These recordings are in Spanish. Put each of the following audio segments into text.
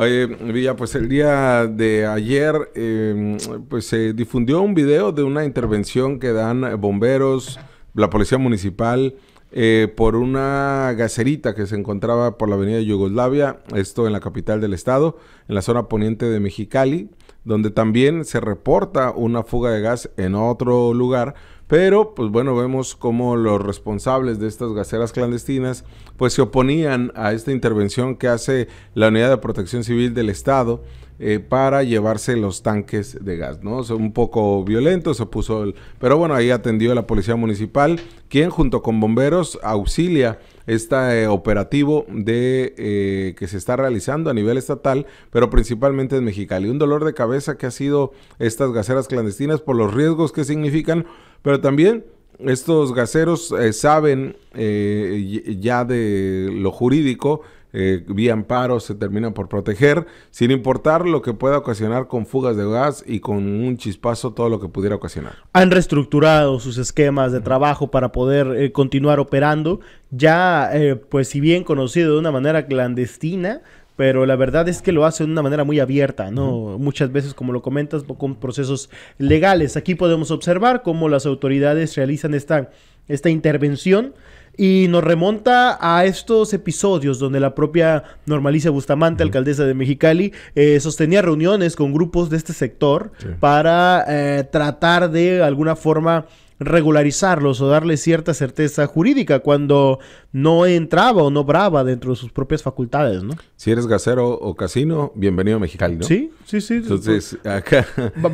Oye, Villa, pues el día de ayer em, pues se difundió un video de una intervención que dan bomberos, la policía municipal, eh, por una gacerita que se encontraba por la avenida Yugoslavia, esto en la capital del estado, en la zona poniente de Mexicali, donde también se reporta una fuga de gas en otro lugar, pero, pues bueno, vemos cómo los responsables de estas gaseras clandestinas, pues se oponían a esta intervención que hace la Unidad de Protección Civil del Estado eh, para llevarse los tanques de gas, ¿no? un poco violento se puso el... Pero bueno, ahí atendió la Policía Municipal, quien junto con bomberos auxilia este eh, operativo de, eh, que se está realizando a nivel estatal, pero principalmente en Mexicali. Un dolor de cabeza que ha sido estas gaseras clandestinas por los riesgos que significan, pero también estos gaseros eh, saben ya de lo jurídico eh, vía amparo se termina por proteger, sin importar lo que pueda ocasionar con fugas de gas y con un chispazo todo lo que pudiera ocasionar. Han reestructurado sus esquemas de trabajo para poder eh, continuar operando, ya eh, pues si bien conocido de una manera clandestina, pero la verdad es que lo hace de una manera muy abierta, ¿no? Muchas veces, como lo comentas, con procesos legales. Aquí podemos observar cómo las autoridades realizan esta, esta intervención y nos remonta a estos episodios donde la propia Normalicia Bustamante, alcaldesa de Mexicali, eh, sostenía reuniones con grupos de este sector para eh, tratar de alguna forma regularizarlos o darle cierta certeza jurídica cuando no entraba o no brava dentro de sus propias facultades, ¿no? Si eres gasero o casino, bienvenido a Mexicali, ¿no? Sí, sí, sí. Entonces, acá...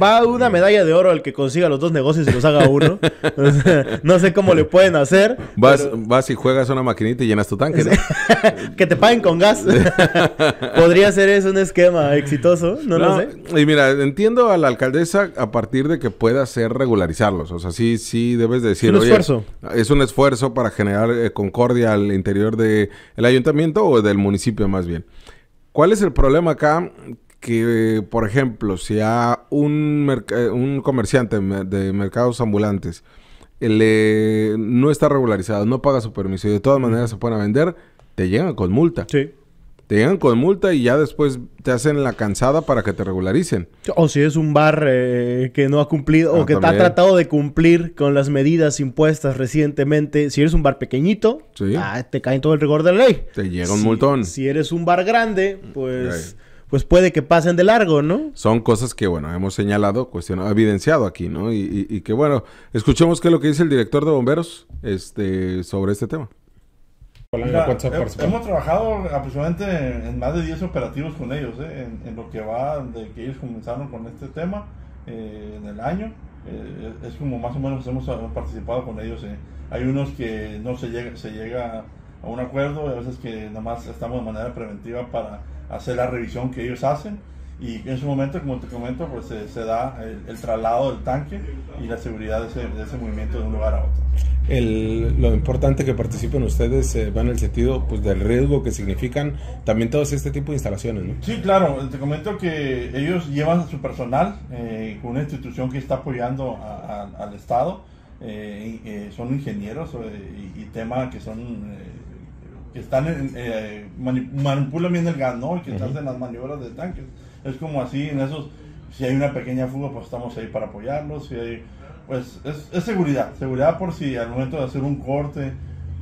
Va una medalla de oro al que consiga los dos negocios y los haga uno. no sé cómo le pueden hacer. Vas, vas y juegas una maquinita y llenas tu tanque, que te paguen con gas. Podría ser eso un esquema exitoso, no, lo sé. Y mira, entiendo a la alcaldesa a partir de que pueda ser regularizarlos. O sea, sí sí debes decir, es un esfuerzo. es un esfuerzo para generar eh, concordia al interior del ayuntamiento o del municipio más bien. ¿Cuál es el problema acá? Que, por ejemplo, si a un, eh, un comerciante de mercados ambulantes eh, le, no está regularizado, no paga su permiso y de todas maneras se pone a vender, te llegan con multa. Sí llegan con multa y ya después te hacen la cansada para que te regularicen. O si es un bar eh, que no ha cumplido ah, o que te ha tratado de cumplir con las medidas impuestas recientemente. Si eres un bar pequeñito, ah, te cae en todo el rigor de la ley. Te llega un multón. Si eres un bar grande, pues... pues puede que pasen de largo, ¿no? Son cosas que, bueno, hemos señalado, cuestionado, evidenciado aquí, ¿no? Y, y, que, bueno, escuchemos qué es lo que dice el director de bomberos este, sobre este tema hemos trabajado aproximadamente en más de 10 operativos con ellos, ¿eh? en, lo que va de que ellos comenzaron con este tema eh, en el año. Eh, es como más o menos hemos participado con ellos. Hay unos que no se llega, se llega a un acuerdo, a veces que nada más estamos de manera preventiva para hacer la revisión que ellos hacen y en su momento, como te comento, pues se, da el, traslado del tanque y la seguridad de ese, ese movimiento de un lugar a otro. El, lo importante que participen ustedes eh, va en el sentido pues, del riesgo que significan también todos este tipo de instalaciones, ¿no? Sí, claro, te comento que ellos llevan a su personal eh, con una institución que está apoyando al Estado, eh, son ingenieros y, tema que son que están manipulan bien el gas, ¿no? Y que están en las maniobras de tanques es como así, en esos, si hay una pequeña fuga, pues estamos ahí para apoyarlos, si hay, pues es, seguridad, seguridad por si al momento de hacer un corte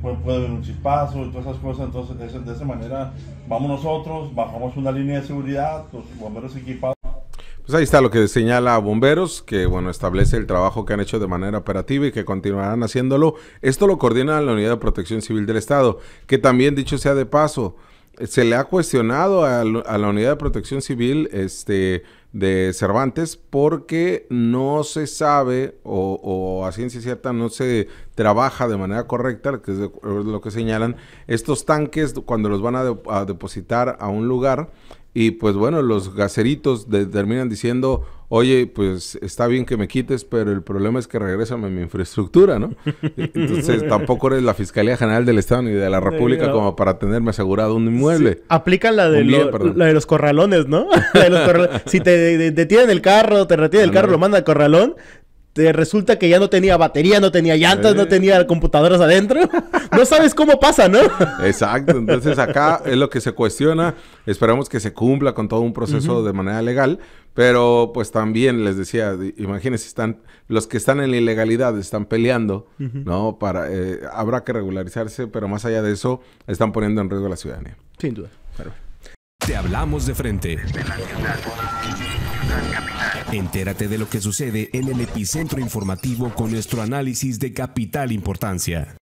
pues puede haber un chispazo y todas esas cosas, entonces de, esa manera vamos nosotros, bajamos una línea de seguridad, los bomberos equipados. Pues ahí está lo que señala Bomberos, que bueno, establece el trabajo que han hecho de manera operativa y que continuarán haciéndolo. Esto lo coordina la Unidad de Protección Civil del Estado, que también dicho sea de paso, se le ha cuestionado a, la Unidad de Protección Civil, este, de Cervantes porque no se sabe o, a ciencia cierta no se trabaja de manera correcta, que es lo que señalan, estos tanques cuando los van a, depositar a un lugar y pues bueno, los gaceritos terminan diciendo, oye, pues está bien que me quites, pero el problema es que regresame mi infraestructura, ¿no? Entonces tampoco eres la Fiscalía General del Estado ni de la República como para tenerme asegurado un inmueble. aplican Aplica la de, la de los corralones, ¿no? de los si te detienen el carro, te retienen el carro, lo mandan al corralón. Te resulta que ya no tenía batería, no tenía llantas, no eh. tenía computadoras adentro. No sabes cómo pasa, ¿no? Exacto. Entonces acá es lo que se cuestiona. Esperamos que se cumpla con todo un proceso de manera legal. Pero pues también les decía, imagínense, están, los que están en la ilegalidad están peleando, ¿no? Para, eh, habrá que regularizarse, pero más allá de eso, están poniendo en riesgo a la ciudadanía. Sin duda. Claro. Te hablamos de frente. Entérate de lo que sucede en el epicentro informativo con nuestro análisis de capital importancia.